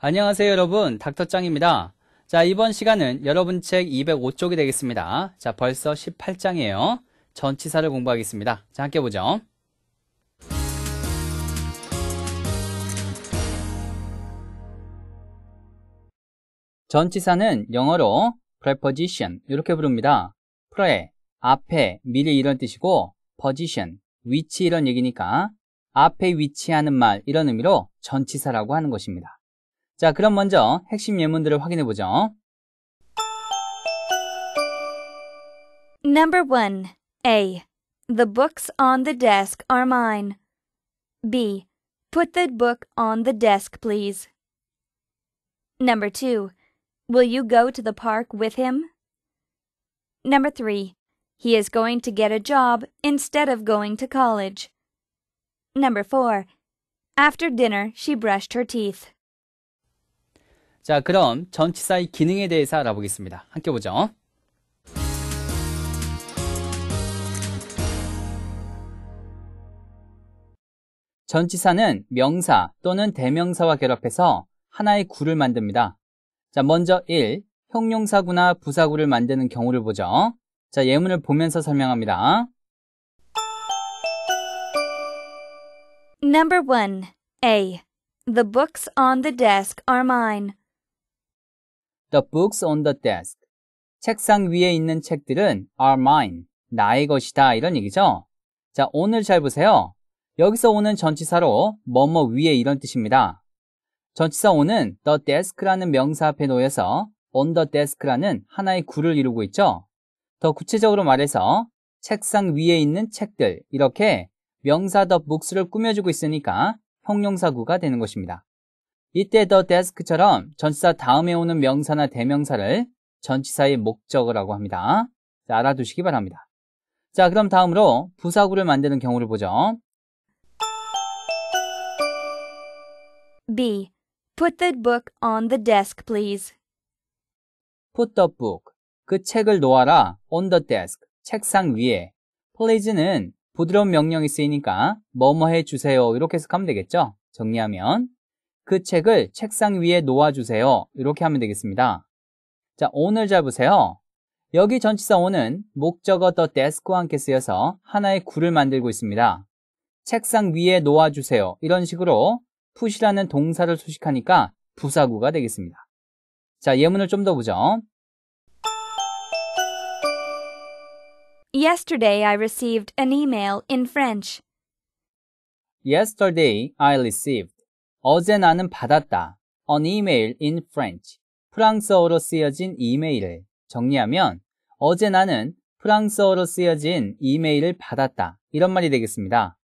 안녕하세요 여러분 닥터짱입니다. 자 이번 시간은 여러분 책 205쪽이 되겠습니다. 자 벌써 18장이에요. 전치사를 공부하겠습니다. 자 함께 보죠. 전치사는 영어로 preposition 이렇게 부릅니다. pre 앞에 미리 이런 뜻이고 position 위치 이런 얘기니까 앞에 위치하는 말 이런 의미로 전치사라고 하는 것입니다. 자, 그럼 먼저 핵심 예문들을 확인해 보죠. Number 1. A. The books on the desk are mine. B. Put the book on the desk, please. Number 2. Will you go to the park with him? Number 3. He is going to get a job instead of going to college. Number 4. After dinner, she brushed her teeth. 자, 그럼 전치사의 기능에 대해서 알아보겠습니다. 함께 보죠. 전치사는 명사 또는 대명사와 결합해서 하나의 구를 만듭니다. 자, 먼저 1. 형용사구나 부사구를 만드는 경우를 보죠. 자, 예문을 보면서 설명합니다. Number 1. A. The books on the desk are mine. The books on the desk. 책상 위에 있는 책들은 are mine. 나의 것이다. 이런 얘기죠. 자, 오늘 잘 보세요. 여기서 오는 전치사로 뭐뭐 위에 이런 뜻입니다. 전치사 오는 the desk라는 명사 앞에 놓여서 on the desk라는 하나의 구를 이루고 있죠. 더 구체적으로 말해서 책상 위에 있는 책들 이렇게 명사 the books를 꾸며주고 있으니까 형용사구가 되는 것입니다. 이때 더 데스크처럼 전치사 다음에 오는 명사나 대명사를 전치사의 목적어라고 합니다. 자, 알아두시기 바랍니다. 자, 그럼 다음으로 부사구를 만드는 경우를 보죠. B. Put the book on the desk, please. Put the book. 그 책을 놓아라. on the desk. 책상 위에. please는 부드러운 명령이 쓰이니까 뭐뭐 해주세요. 이렇게 해석하면 되겠죠? 정리하면 그 책을 책상 위에 놓아주세요. 이렇게 하면 되겠습니다. 자, 오늘 잡으세요. 여기 전치사 오는 목적어 the desk와 함께 쓰여서 하나의 구를 만들고 있습니다. 책상 위에 놓아주세요. 이런 식으로 푸시라는 동사를 수식하니까 부사구가 되겠습니다. 자, 예문을 좀 더 보죠. Yesterday I received an email in French. Yesterday I received 어제 나는 받았다. an email in French. 프랑스어로 쓰여진 이메일을 정리하면 어제 나는 프랑스어로 쓰여진 이메일을 받았다. 이런 말이 되겠습니다.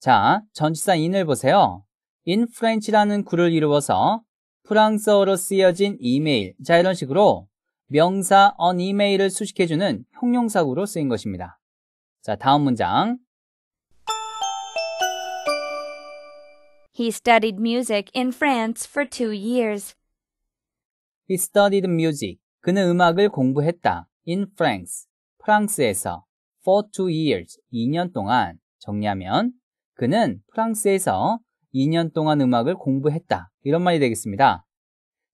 자, 전치사 in을 보세요. in French라는 구를 이루어서 프랑스어로 쓰여진 이메일. 자, 이런 식으로 명사 on 이메일을 수식해주는 형용사구로 쓰인 것입니다. 자, 다음 문장. He studied music in France for two years. He studied music. 그는 음악을 공부했다. In France. 프랑스에서. For two years. 2년 동안. 정리하면 그는 프랑스에서 2년 동안 음악을 공부했다. 이런 말이 되겠습니다.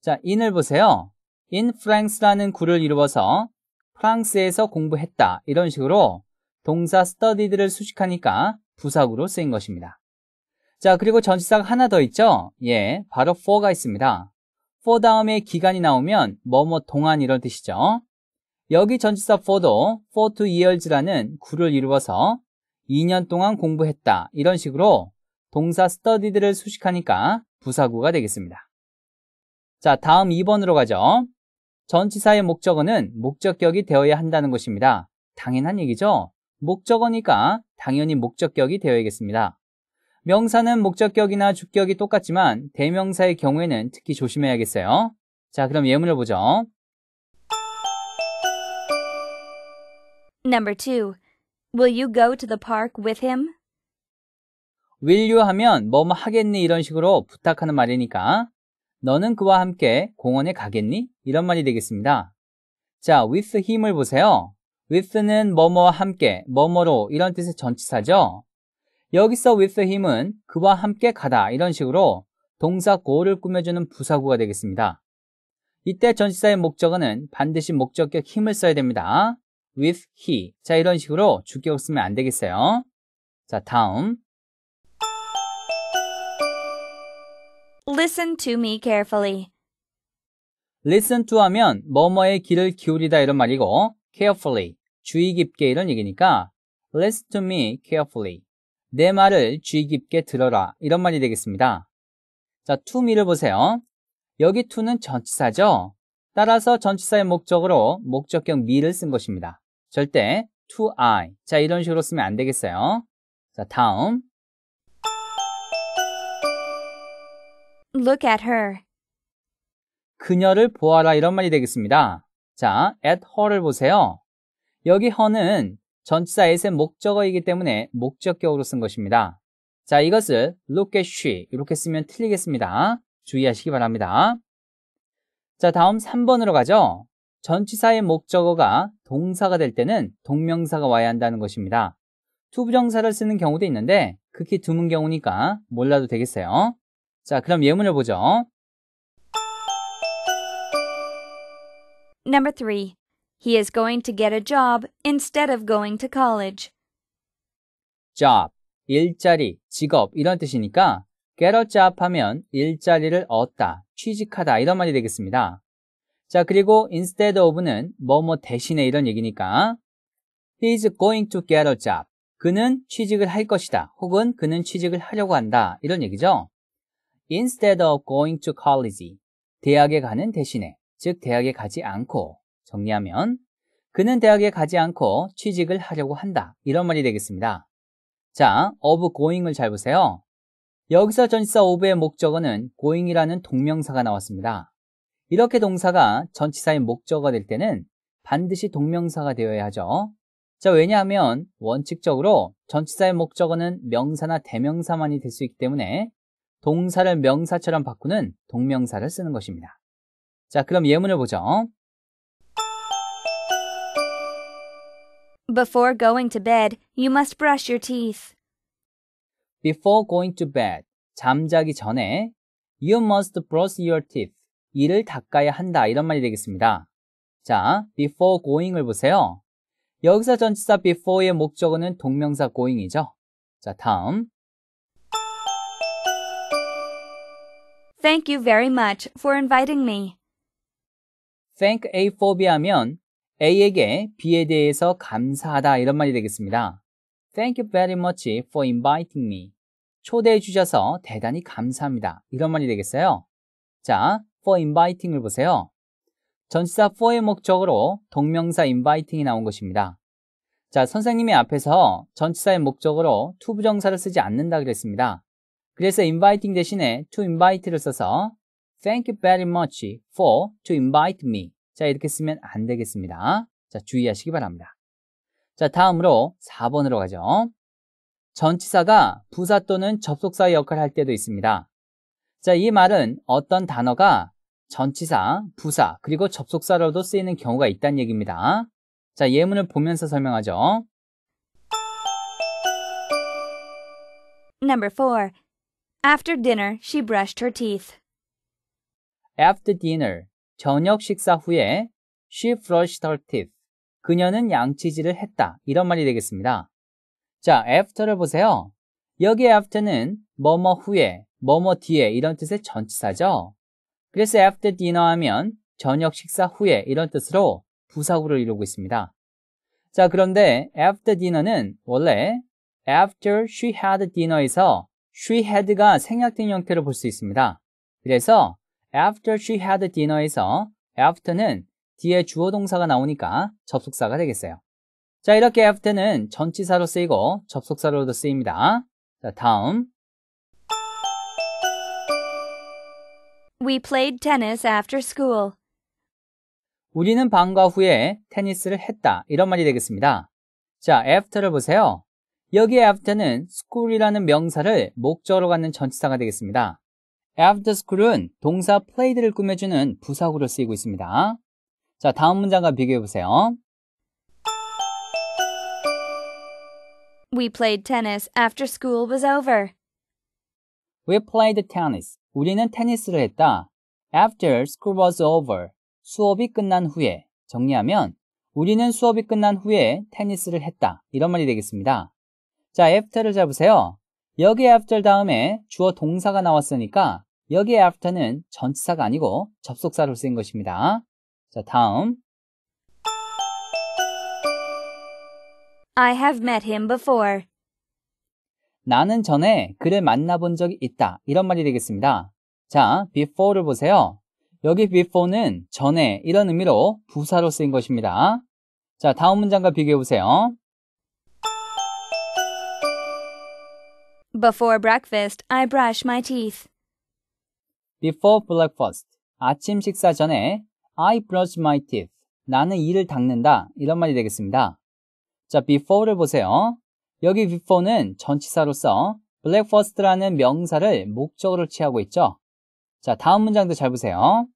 자, in을 보세요. in France라는 구를 이루어서 프랑스에서 공부했다. 이런 식으로 동사 studied를 수식하니까 부사구로 쓰인 것입니다. 자, 그리고 전치사가 하나 더 있죠? 예, 바로 for가 있습니다. for 다음에 기간이 나오면 뭐뭐 동안 이런 뜻이죠. 여기 전치사 for도 for to years라는 구를 이루어서 2년 동안 공부했다 이런 식으로 동사 studied를 수식하니까 부사구가 되겠습니다. 자, 다음 2번으로 가죠. 전치사의 목적어는 목적격이 되어야 한다는 것입니다. 당연한 얘기죠? 목적어니까 당연히 목적격이 되어야겠습니다. 명사는 목적격이나 주격이 똑같지만 대명사의 경우에는 특히 조심해야겠어요. 자, 그럼 예문을 보죠. Number 2. Will you go to the park with him? will you 하면 뭐뭐 하겠니 이런 식으로 부탁하는 말이니까 너는 그와 함께 공원에 가겠니? 이런 말이 되겠습니다. 자, with him을 보세요. with는 뭐뭐와 함께, 뭐뭐로 이런 뜻의 전치사죠. 여기서 with him은 그와 함께 가다 이런 식으로 동사 go를 꾸며주는 부사구가 되겠습니다. 이때 전치사의 목적어는 반드시 목적격 힘을 써야 됩니다. with he. 자, 이런 식으로 주격 쓰면 안 되겠어요. 자, 다음. Listen to me carefully. listen to 하면 뭐뭐의 귀를 기울이다 이런 말이고 carefully 주의 깊게 이런 얘기니까 listen to me carefully 내 말을 주의 깊게 들어라. 이런 말이 되겠습니다. 자, 투미를 보세요. 여기 투는 전치사죠. 따라서 전치사의 목적으로 목적격 미를쓴 것입니다. 절대 to I. 자, 이런 식으로 쓰면 안 되겠어요. 자, 다음. Look at her. 그녀를 보아라 이런 말이 되겠습니다. 자, at her를 보세요. 여기 her는 전치사 i 의 목적어이기 때문에 목적격으로 쓴 것입니다. 자, 이것을 look at she 이렇게 쓰면 틀리겠습니다. 주의하시기 바랍니다. 자, 다음 3번으로 가죠. 전치사의 목적어가 동사가 될 때는 동명사가 와야 한다는 것입니다. 투부정사를 쓰는 경우도 있는데 극히 드문 경우니까 몰라도 되겠어요. 자, 그럼 예문을 보죠. Number 3. He is going to get a job instead of going to college. job, 일자리, 직업 이런 뜻이니까 get a job 하면 일자리를 얻다, 취직하다 이런 말이 되겠습니다. 자, 그리고 instead of는 뭐 뭐 대신에 이런 얘기니까 he's i going to get a job. 그는 취직을 할 것이다. 혹은 그는 취직을 하려고 한다. 이런 얘기죠. instead of going to college. 대학에 가는 대신에, 즉 대학에 가지 않고 정리하면 그는 대학에 가지 않고 취직을 하려고 한다. 이런 말이 되겠습니다. 자, of going을 잘 보세요. 여기서 전치사 of의 목적어는 going이라는 동명사가 나왔습니다. 이렇게 동사가 전치사의 목적어가 될 때는 반드시 동명사가 되어야 하죠. 자, 왜냐하면 원칙적으로 전치사의 목적어는 명사나 대명사만이 될 수 있기 때문에 동사를 명사처럼 바꾸는 동명사를 쓰는 것입니다. 자, 그럼 예문을 보죠. Before going to bed, you must brush your teeth. Before going to bed, 잠자기 전에 you must brush your teeth. 이를 닦아야 한다. 이런 말이 되겠습니다. 자, before going을 보세요. 여기서 전치사 before의 목적어는 동명사 going이죠. 자, 다음. Thank you very much for inviting me. Thank A for B 하면 A에게 B에 대해서 감사하다 이런 말이 되겠습니다. Thank you very much for inviting me. 초대해 주셔서 대단히 감사합니다. 이런 말이 되겠어요. 자, for inviting을 보세요. 전치사 for의 목적으로 동명사 inviting이 나온 것입니다. 자, 선생님이 앞에서 전치사의 목적으로 to 부정사를 쓰지 않는다 그랬습니다. 그래서 inviting 대신에 to invite를 써서 thank you very much for to invite me 자, 이렇게 쓰면 안 되겠습니다. 자, 주의하시기 바랍니다. 자, 다음으로 4번으로 가죠. 전치사가 부사 또는 접속사 역할을 할 때도 있습니다. 자, 이 말은 어떤 단어가 전치사, 부사, 그리고 접속사로도 쓰이는 경우가 있다는 얘기입니다. 자, 예문을 보면서 설명하죠. Number 4. After dinner, she brushed her teeth. After dinner, 저녁 식사 후에 she f l u s h e d her teeth. 그녀는 양치질을 했다. 이런 말이 되겠습니다. 자, after를 보세요. 여기 after는 뭐뭐 후에, 뭐뭐 뒤에 이런 뜻의 전치사죠. 그래서 after dinner 하면 저녁 식사 후에 이런 뜻으로 부사구를 이루고 있습니다. 자, 그런데 after dinner는 원래 after she had dinner에서 she had가 생략된 형태로 볼 수 있습니다. 그래서 after she had dinner에서 after는 뒤에 주어 동사가 나오니까 접속사가 되겠어요. 자, 이렇게 after는 전치사로 쓰이고 접속사로도 쓰입니다. 자, 다음. We played tennis after school. 우리는 방과 후에 테니스를 했다. 이런 말이 되겠습니다. 자, after를 보세요. 여기 after는 school이라는 명사를 목적으로 갖는 전치사가 되겠습니다. After school은 동사 played를 꾸며주는 부사구로 쓰이고 있습니다. 자, 다음 문장과 비교해 보세요. We played tennis after school was over. We played tennis. 우리는 테니스를 했다. After school was over. 수업이 끝난 후에. 정리하면 우리는 수업이 끝난 후에 테니스를 했다. 이런 말이 되겠습니다. 자, after를 잡으세요. 여기에 after 다음에 주어 동사가 나왔으니까 여기에 after는 전치사가 아니고 접속사로 쓰인 것입니다. 자, 다음. I have met him before. 나는 전에 그를 만나본 적이 있다. 이런 말이 되겠습니다. 자, before를 보세요. 여기 before는 전에 이런 의미로 부사로 쓰인 것입니다. 자, 다음 문장과 비교해 보세요. Before breakfast, I brush my teeth. Before breakfast, 아침 식사 전에 I brush my teeth. 나는 이를 닦는다. 이런 말이 되겠습니다. 자, before를 보세요. 여기 before는 전치사로서 breakfast라는 명사를 목적으로 취하고 있죠. 자, 다음 문장도 잘 보세요.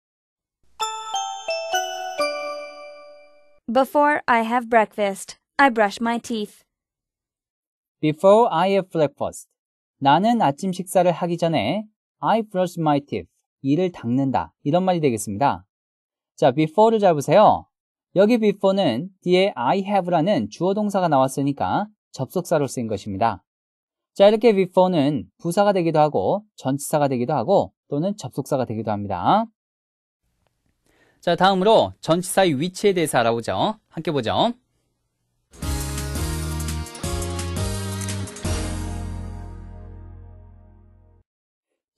Before I have breakfast, I brush my teeth. Before I have breakfast, 나는 아침 식사를 하기 전에 I brush my teeth. 이를 닦는다. 이런 말이 되겠습니다. 자, before를 잡으세요. 여기 before는 뒤에 I have라는 주어 동사가 나왔으니까 접속사로 쓰인 것입니다. 자, 이렇게 before는 부사가 되기도 하고 전치사가 되기도 하고 또는 접속사가 되기도 합니다. 자, 다음으로 전치사의 위치에 대해서 알아보죠. 함께 보죠.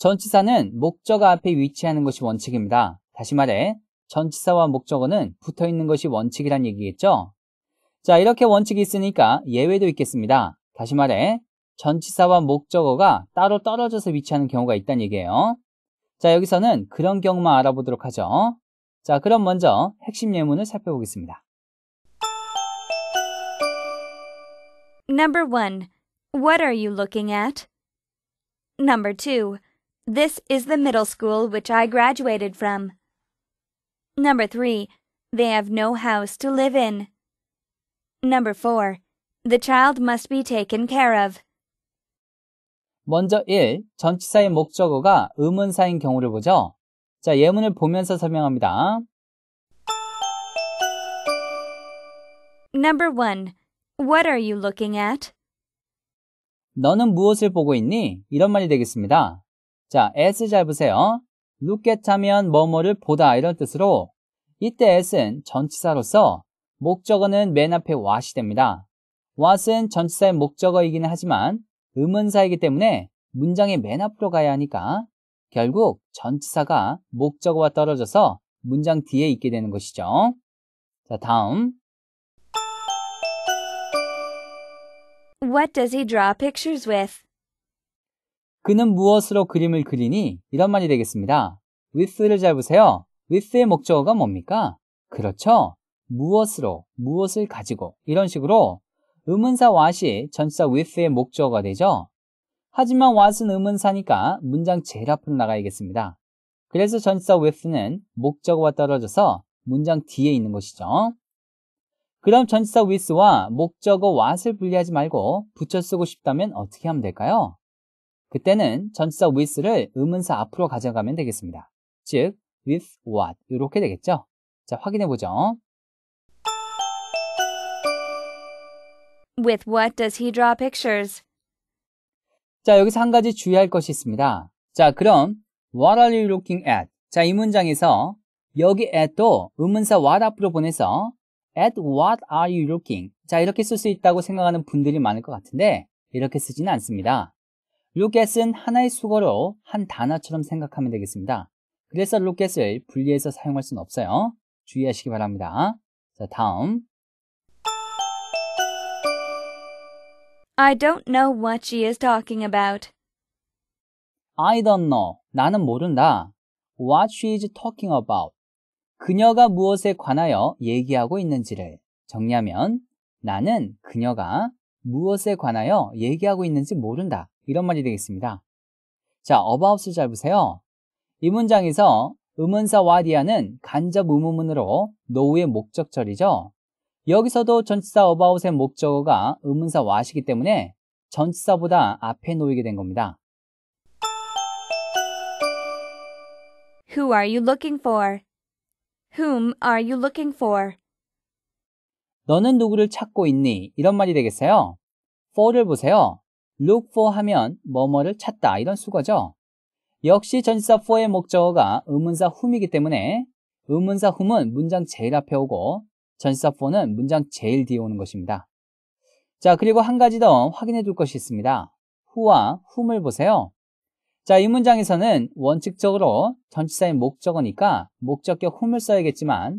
전치사는 목적어 앞에 위치하는 것이 원칙입니다. 다시 말해 전치사와 목적어는 붙어 있는 것이 원칙이란 얘기겠죠? 자, 이렇게 원칙이 있으니까 예외도 있겠습니다. 다시 말해 전치사와 목적어가 따로 떨어져서 위치하는 경우가 있다는 얘기예요. 자, 여기서는 그런 경우만 알아보도록 하죠. 자, 그럼 먼저 핵심 예문을 살펴보겠습니다. Number 1. What are you looking at? Number 2. This is the middle school which I graduated from. Number three, they have no house to live in. Number four, the child must be taken care of. 먼저 1. 전치사의 목적어가 의문사인 경우를 보죠. 자, 예문을 보면서 설명합니다. Number 1. What are you looking at? 너는 무엇을 보고 있니? 이런 말이 되겠습니다. 자, as 잘 보세요. look at 하면 뭐뭐를 보다 이런 뜻으로 이때 as는 전치사로서 목적어는 맨 앞에 what이 됩니다. what은 전치사의 목적어이긴 하지만 의문사이기 때문에 문장의 맨 앞으로 가야 하니까 결국 전치사가 목적어와 떨어져서 문장 뒤에 있게 되는 것이죠. 자, 다음. What does he draw pictures with? 그는 무엇으로 그림을 그리니? 이런 말이 되겠습니다. with를 잘 보세요. with의 목적어가 뭡니까? 그렇죠. 무엇으로, 무엇을 가지고 이런 식으로 의문사 what이 전치사 with의 목적어가 되죠. 하지만 what은 의문사니까 문장 제일 앞으로 나가야겠습니다. 그래서 전치사 with는 목적어와 떨어져서 문장 뒤에 있는 것이죠. 그럼 전치사 with와 목적어 what을 분리하지 말고 붙여 쓰고 싶다면 어떻게 하면 될까요? 그때는 전치사 with를 의문사 앞으로 가져가면 되겠습니다. 즉, with what 이렇게 되겠죠? 자, 확인해 보죠. With what does he draw pictures? 자, 여기서 한 가지 주의할 것이 있습니다. 자, 그럼 what are you looking at? 자, 이 문장에서 여기 at도 의문사 what 앞으로 보내서 at what are you looking? 자, 이렇게 쓸 수 있다고 생각하는 분들이 많을 것 같은데 이렇게 쓰지는 않습니다. 로켓은 하나의 수거로 한 단어처럼 생각하면 되겠습니다. 그래서 로켓을 분리해서 사용할 수는 없어요. 주의하시기 바랍니다. 자, 다음. I don't know what she is talking about. I don't know. 나는 모른다. What she is talking about. 그녀가 무엇에 관하여 얘기하고 있는지를 정리하면 나는 그녀가 무엇에 관하여 얘기하고 있는지 모른다. 이런 말이 되겠습니다. 자, about을 잘 보세요. 이 문장에서 의문사 와디아는 간접 의문문으로 no의 목적절이죠. 여기서도 전치사 about의 목적어가 의문사 와시기 때문에 전치사보다 앞에 놓이게 된 겁니다. Who are you looking for? Whom are you looking for? 너는 누구를 찾고 있니? 이런 말이 되겠어요. for를 보세요. look for 하면 뭐뭐를 찾다 이런 수거죠. 역시 전치사 for의 목적어가 의문사 whom이기 때문에 의문사 whom은 문장 제일 앞에 오고 전치사 for는 문장 제일 뒤에 오는 것입니다. 자, 그리고 한 가지 더 확인해 둘 것이 있습니다. who와 whom을 보세요. 자, 이 문장에서는 원칙적으로 전치사의 목적어니까 목적격 whom을 써야겠지만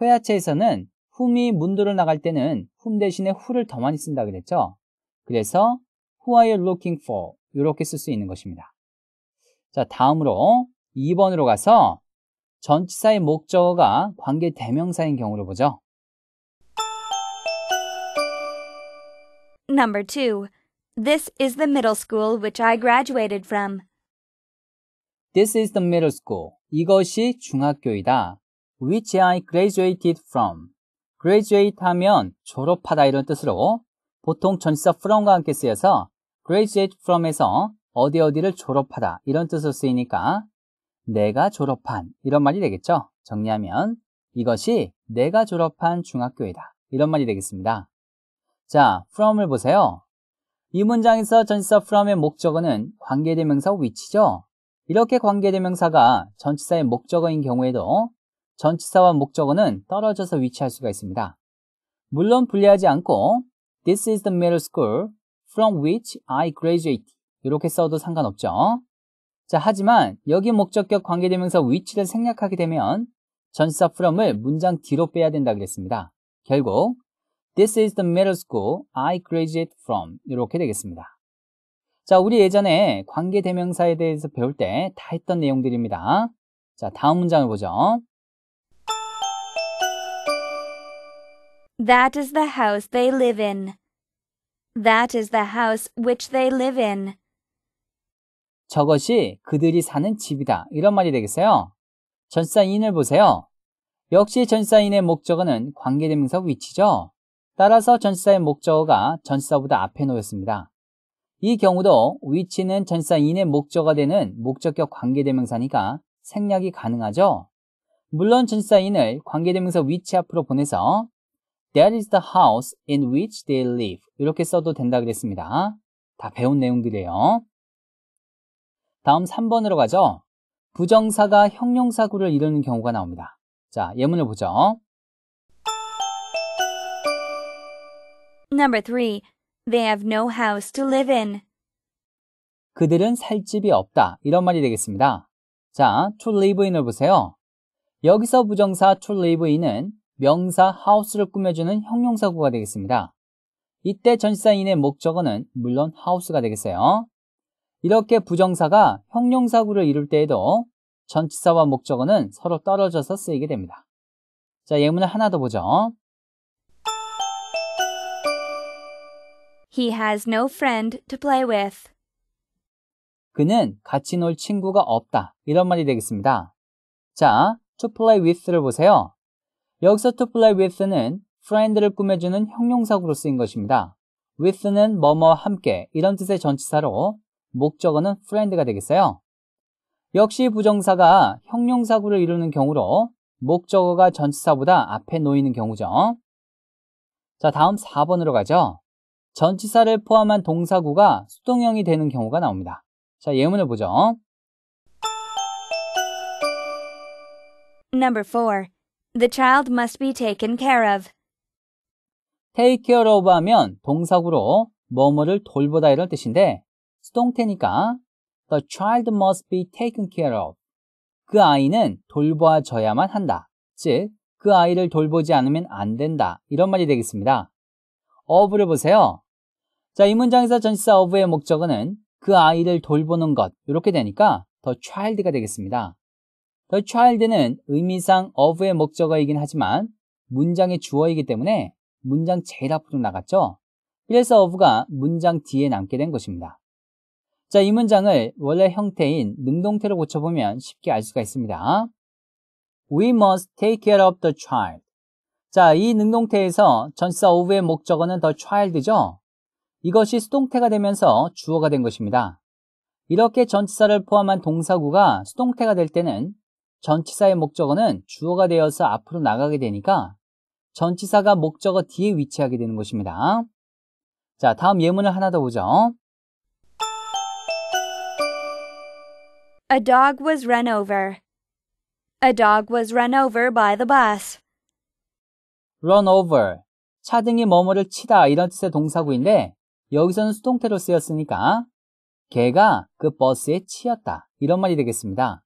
회화체에서는 whom이 문도를 나갈 때는 whom 대신에 who를 더 많이 쓴다 그랬죠. 그래서 who are you looking for? 이렇게 쓸 수 있는 것입니다. 자, 다음으로 2번으로 가서 전치사의 목적어가 관계 대명사인 경우를 보죠. Number 2. This is the middle school which I graduated from. This is the middle school. 이것이 중학교이다. which I graduated from. graduate 하면 졸업하다 이런 뜻으로 보통 전치사 from과 함께 쓰여서 graduate from에서 어디 어디를 졸업하다 이런 뜻으로 쓰이니까 내가 졸업한 이런 말이 되겠죠. 정리하면 이것이 내가 졸업한 중학교이다 이런 말이 되겠습니다. 자, from을 보세요. 이 문장에서 전치사 from의 목적어는 관계대명사 위치죠. 이렇게 관계대명사가 전치사의 목적어인 경우에도 전치사와 목적어는 떨어져서 위치할 수가 있습니다. 물론 분리하지 않고 This is the middle school from which I graduate. 이렇게 써도 상관없죠. 자, 하지만 여기 목적격 관계대명사 which를 생략하게 되면 전치사 from을 문장 뒤로 빼야 된다 그랬습니다. 결국 This is the middle school I graduate from 이렇게 되겠습니다. 자, 우리 예전에 관계대명사에 대해서 배울 때 다 했던 내용들입니다. 자, 다음 문장을 보죠. That is the house they live in. That is the house which they live in. 저것이 그들이 사는 집이다. 이런 말이 되겠어요. 전사인을 보세요. 역시 전사인의 목적어는 관계대명사 위치죠. 따라서 전사의 목적어가 전사보다 앞에 놓였습니다. 이 경우도 위치는 전사인의 목적어가 되는 목적격 관계대명사니까 생략이 가능하죠. 물론 전사인을 관계대명사 위치 앞으로 보내서 That is the house in which they live. 이렇게 써도 된다 그랬습니다. 다 배운 내용들이에요. 다음 3번으로 가죠. 부정사가 형용사구를 이루는 경우가 나옵니다. 자, 예문을 보죠. Number 3. They have no house to live in. 그들은 살 집이 없다. 이런 말이 되겠습니다. 자, to live in을 보세요. 여기서 부정사 to live in은 명사 하우스를 꾸며주는 형용사구가 되겠습니다. 이때 전치사인의 목적어는 물론 하우스가 되겠어요. 이렇게 부정사가 형용사구를 이룰 때에도 전치사와 목적어는 서로 떨어져서 쓰이게 됩니다. 자, 예문을 하나 더 보죠. He has no friend to play with. 그는 같이 놀 친구가 없다. 이런 말이 되겠습니다. 자, to play with를 보세요. 여기서 to play with는 friend를 꾸며주는 형용사구로 쓰인 것입니다. with는 뭐뭐 함께 이런 뜻의 전치사로 목적어는 friend가 되겠어요. 역시 부정사가 형용사구를 이루는 경우로 목적어가 전치사보다 앞에 놓이는 경우죠. 자, 다음 4번으로 가죠. 전치사를 포함한 동사구가 수동형이 되는 경우가 나옵니다. 자, 예문을 보죠. Number 4. The child must be taken care of. take care of 하면 동사구로 뭐뭐를 돌보다 이런 뜻인데 수동태니까 the child must be taken care of. 그 아이는 돌보아져야만 한다. 즉, 그 아이를 돌보지 않으면 안 된다. 이런 말이 되겠습니다. of를 보세요. 자, 이 문장에서 전치사 of의 목적어는 그 아이를 돌보는 것. 이렇게 되니까 더 child가 되겠습니다. The 그 child는 의미상 of의 목적어이긴 하지만 문장의 주어이기 때문에 문장 제일 앞으로 나갔죠. 그래서 of가 문장 뒤에 남게 된 것입니다. 자, 이 문장을 원래 형태인 능동태로 고쳐보면 쉽게 알 수가 있습니다. We must take care of the child. 자, 이 능동태에서 전사 of의 목적어는 the child죠. 이것이 수동태가 되면서 주어가 된 것입니다. 이렇게 전치사를 포함한 동사구가 수동태가 될 때는 전치사의 목적어는 주어가 되어서 앞으로 나가게 되니까 전치사가 목적어 뒤에 위치하게 되는 것입니다. 자, 다음 예문을 하나 더 보죠. A dog was run over. A dog was run over by the bus. run over. 차 등이 뭐뭐를 치다 이런 뜻의 동사구인데 여기서는 수동태로 쓰였으니까 개가 그 버스에 치였다 이런 말이 되겠습니다.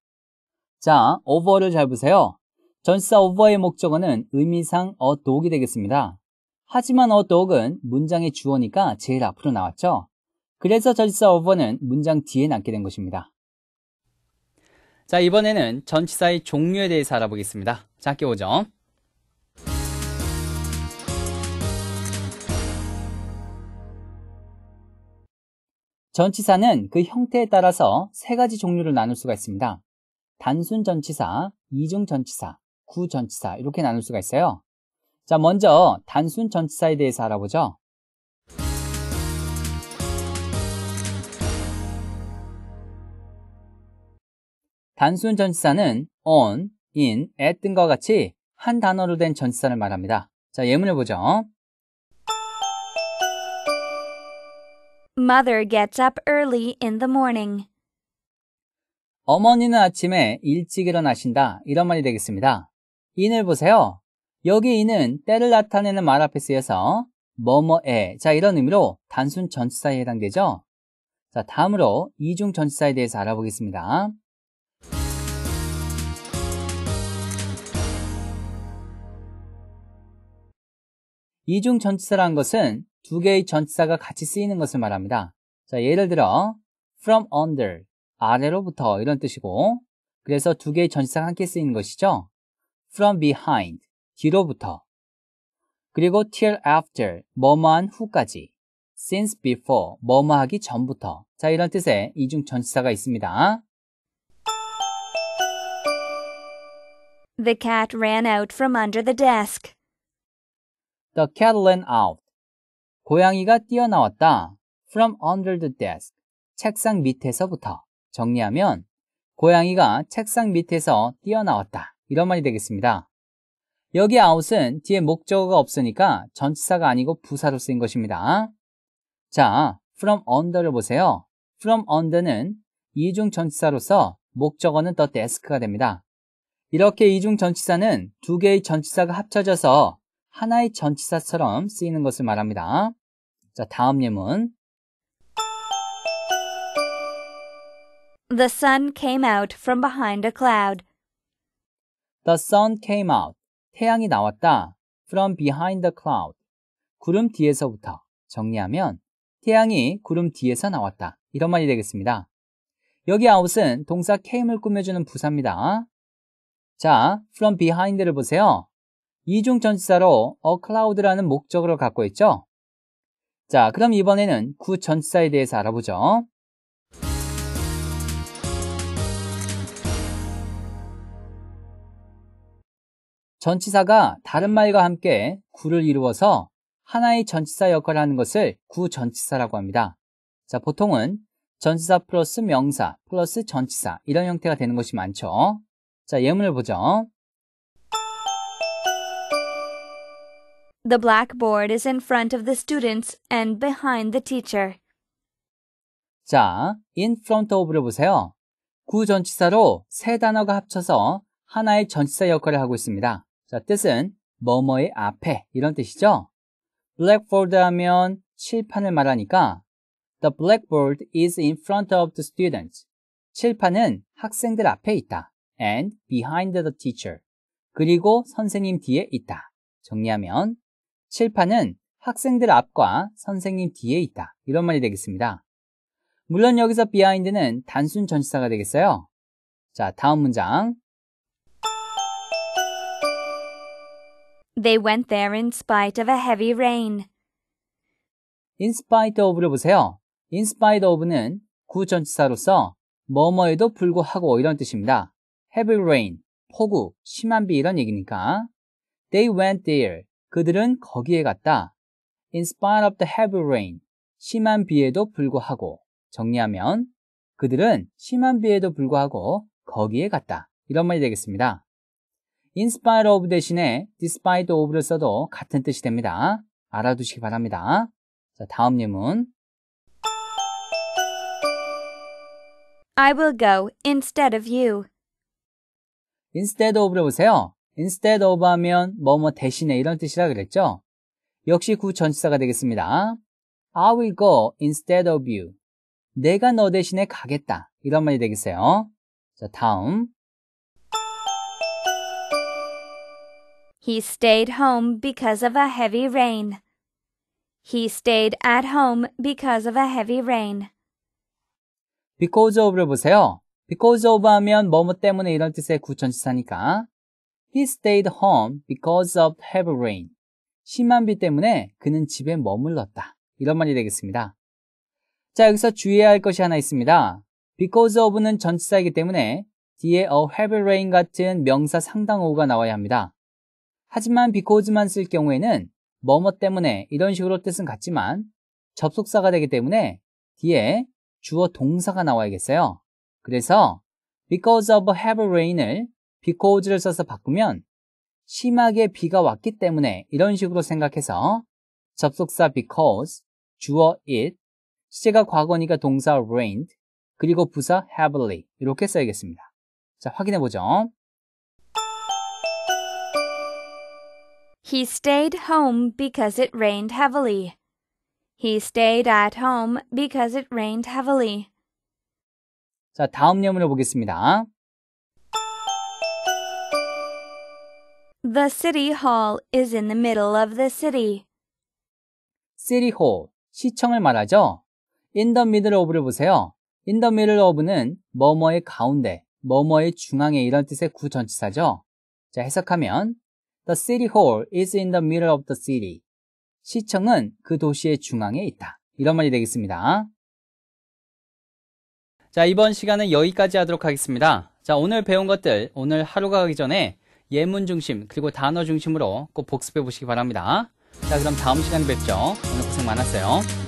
자, over를 잘 보세요. 전치사 over의 목적어는 의미상 a 어, dog이 되겠습니다. 하지만 a 어, dog은 문장의 주어니까 제일 앞으로 나왔죠. 그래서 전치사 over는 문장 뒤에 남게 된 것입니다. 자, 이번에는 전치사의 종류에 대해서 알아보겠습니다. 작게 5죠 전치사는 그 형태에 따라서 세 가지 종류를 나눌 수가 있습니다. 단순 전치사, 이중 전치사, 구 전치사 이렇게 나눌 수가 있어요. 자, 먼저 단순 전치사에 대해서 알아보죠. 단순 전치사는 on, in, at 등과 같이 한 단어로 된 전치사를 말합니다. 자, 예문을 보죠. Mother gets up early in the morning. 어머니는 아침에 일찍 일어나신다. 이런 말이 되겠습니다. 인을 보세요. 여기 인은 때를 나타내는 말 앞에 쓰여서 뭐뭐에 자 이런 의미로 단순 전치사에 해당되죠. 자 다음으로 이중 전치사에 대해서 알아보겠습니다. 이중 전치사란 것은 두 개의 전치사가 같이 쓰이는 것을 말합니다. 자 예를 들어 from under 아래로부터 이런 뜻이고 그래서 두 개의 전치사가 함께 쓰이는 것이죠. from behind, 뒤로부터 그리고 till after, 뭐뭐한 후까지 since before, 뭐뭐하기 전부터 자 이런 뜻의 이중 전치사가 있습니다. The cat ran out from under the desk. The cat ran out. 고양이가 뛰어나왔다. From under the desk. 책상 밑에서부터. 정리하면 고양이가 책상 밑에서 뛰어나왔다. 이런 말이 되겠습니다. 여기 아웃은 뒤에 목적어가 없으니까 전치사가 아니고 부사로 쓰인 것입니다. 자, from under를 보세요. from under는 이중 전치사로서 목적어는 the desk가 됩니다. 이렇게 이중 전치사는 두 개의 전치사가 합쳐져서 하나의 전치사처럼 쓰이는 것을 말합니다. 자, 다음 예문. The sun came out from behind a cloud. The sun came out. 태양이 나왔다. From behind a cloud. 구름 뒤에서부터. 정리하면 태양이 구름 뒤에서 나왔다. 이런 말이 되겠습니다. 여기 out은 동사 came을 꾸며주는 부사입니다. 자, from behind를 보세요. 이중 전치사로 a cloud라는 목적어를 갖고 있죠. 자, 그럼 이번에는 구 전치사에 대해서 알아보죠. 전치사가 다른 말과 함께 구를 이루어서 하나의 전치사 역할을 하는 것을 구전치사라고 합니다. 자, 보통은 전치사 플러스 명사 플러스 전치사 이런 형태가 되는 것이 많죠. 자, 예문을 보죠. The blackboard is in front of the students and behind the teacher. 자, in front of를 보세요. 구전치사로 세 단어가 합쳐서 하나의 전치사 역할을 하고 있습니다. 자, 뜻은 뭐뭐의 앞에 이런 뜻이죠. blackboard 하면 칠판을 말하니까 the blackboard is in front of the students. 칠판은 학생들 앞에 있다. and behind the teacher. 그리고 선생님 뒤에 있다. 정리하면 칠판은 학생들 앞과 선생님 뒤에 있다. 이런 말이 되겠습니다. 물론 여기서 behind는 단순 전치사가 되겠어요. 자, 다음 문장. They went there in spite of a heavy rain. in spite of를 보세요. in spite of는 구전치사로서 뭐뭐에도 불구하고 이런 뜻입니다. heavy rain, 폭우, 심한 비 이런 얘기니까. They went there. 그들은 거기에 갔다. In spite of the heavy rain. 심한 비에도 불구하고. 정리하면 그들은 심한 비에도 불구하고 거기에 갔다. 이런 말이 되겠습니다. in spite of 대신에 despite of를 써도 같은 뜻이 됩니다. 알아두시기 바랍니다. 자, 다음 예문. I will go instead of you. instead of를 보세요. instead of 하면 뭐뭐 뭐 대신에 이런 뜻이라 그랬죠? 역시 구 전치사가 되겠습니다. I will go instead of you. 내가 너 대신에 가겠다. 이런 말이 되겠어요. 자, 다음. He stayed home because of a heavy rain. He stayed at home because of a heavy rain. because of를 보세요. because of 하면 뭐뭐 때문에 이런 뜻의 구천치사니까 He stayed home because of heavy rain. 심한 비 때문에 그는 집에 머물렀다. 이런 말이 되겠습니다. 자, 여기서 주의해야 할 것이 하나 있습니다. because of는 전치사이기 때문에 뒤에 a heavy rain 같은 명사 상당어가 나와야 합니다. 하지만 because만 쓸 경우에는 뭐 뭐 때문에 이런 식으로 뜻은 같지만 접속사가 되기 때문에 뒤에 주어 동사가 나와야겠어요. 그래서 because of h e a v y rain을 because를 써서 바꾸면 심하게 비가 왔기 때문에 이런 식으로 생각해서 접속사 because, 주어 it, 시제가 과거니까 동사 rained, 그리고 부사 heavily 이렇게 써야겠습니다. 자, 확인해 보죠. He stayed home because it rained heavily. He stayed at home because it rained heavily. 자, 다음 예문을 보겠습니다. The city hall is in the middle of the city. City hall, 시청을 말하죠. In the middle of를 보세요. In the middle of는 뭐뭐의 가운데, 뭐뭐의 중앙에 이런 뜻의 구전치사죠. 자, 해석하면 The city hall is in the middle of the city. 시청은 그 도시의 중앙에 있다. 이런 말이 되겠습니다. 자, 이번 시간은 여기까지 하도록 하겠습니다. 자, 오늘 배운 것들 오늘 하루가 가기 전에 예문 중심 그리고 단어 중심으로 꼭 복습해 보시기 바랍니다. 자, 그럼 다음 시간에 뵙죠. 오늘 고생 많았어요.